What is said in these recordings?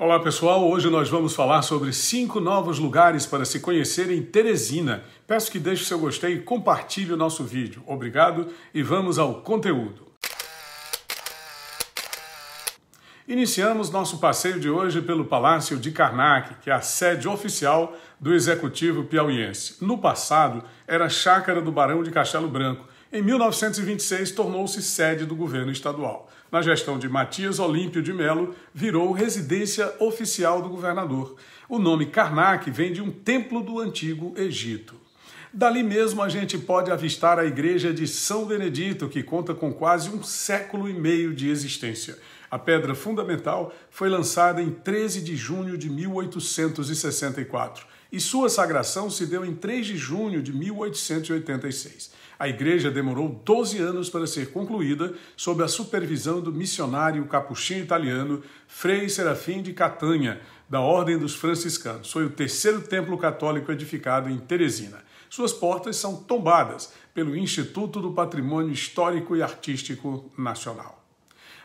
Olá pessoal, hoje nós vamos falar sobre cinco novos lugares para se conhecer em Teresina. Peço que deixe seu gostei e compartilhe o nosso vídeo. Obrigado e vamos ao conteúdo. Iniciamos nosso passeio de hoje pelo Palácio de Karnak, que é a sede oficial do Executivo Piauiense. No passado, era a chácara do Barão de Castelo Branco, em 1926, tornou-se sede do governo estadual. Na gestão de Matias Olímpio de Melo, virou residência oficial do governador. O nome Karnak vem de um templo do antigo Egito. Dali mesmo a gente pode avistar a igreja de São Benedito, que conta com quase um século e meio de existência. A pedra fundamental foi lançada em 13 de junho de 1864 e sua sagração se deu em 3 de junho de 1886. A igreja demorou 12 anos para ser concluída sob a supervisão do missionário capuchinho italiano Frei Serafim de Catanha, da Ordem dos Franciscanos. Foi o terceiro templo católico edificado em Teresina. Suas portas são tombadas pelo Instituto do Patrimônio Histórico e Artístico Nacional.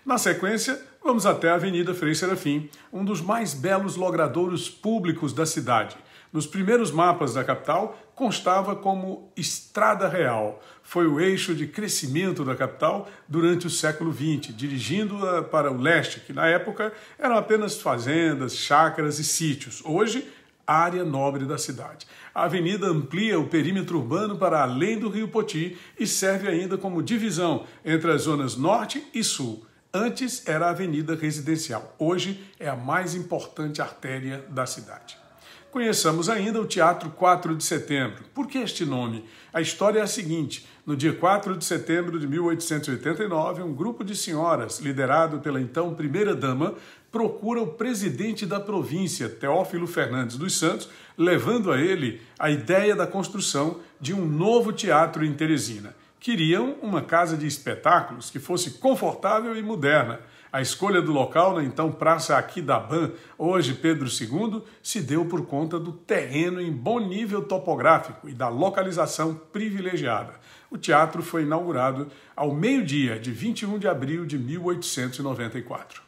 Na sequência, vamos até a Avenida Frei Serafim, um dos mais belos logradouros públicos da cidade – nos primeiros mapas da capital, constava como Estrada Real. Foi o eixo de crescimento da capital durante o século XX, dirigindo-a para o leste, que na época eram apenas fazendas, chácaras e sítios. Hoje, área nobre da cidade. A avenida amplia o perímetro urbano para além do Rio Poti e serve ainda como divisão entre as zonas norte e sul. Antes era a avenida residencial, hoje é a mais importante artéria da cidade conheçamos ainda o Teatro 4 de Setembro. Por que este nome? A história é a seguinte: no dia 4 de setembro de 1889, um grupo de senhoras, liderado pela então primeira-dama, procura o presidente da província, Teófilo Fernandes dos Santos, levando a ele a ideia da construção de um novo teatro em Teresina. Queriam uma casa de espetáculos que fosse confortável e moderna. A escolha do local, na né? então Praça Aquidaban, hoje Pedro II, se deu por conta do terreno em bom nível topográfico e da localização privilegiada. O teatro foi inaugurado ao meio-dia de 21 de abril de 1894.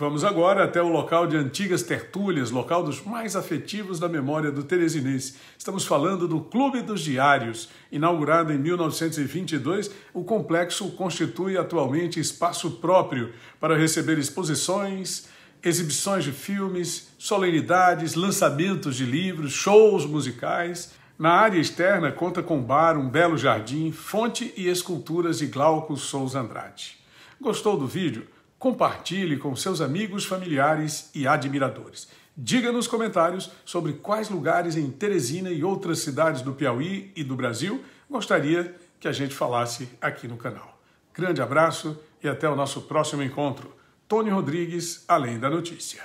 Vamos agora até o local de antigas tertúlias, local dos mais afetivos da memória do Teresinense. Estamos falando do Clube dos Diários. Inaugurado em 1922, o complexo constitui atualmente espaço próprio para receber exposições, exibições de filmes, solenidades, lançamentos de livros, shows musicais. Na área externa conta com bar, um belo jardim, fonte e esculturas de Glauco Souza Andrade. Gostou do vídeo? Compartilhe com seus amigos, familiares e admiradores. Diga nos comentários sobre quais lugares em Teresina e outras cidades do Piauí e do Brasil gostaria que a gente falasse aqui no canal. Grande abraço e até o nosso próximo encontro. Tony Rodrigues, Além da Notícia.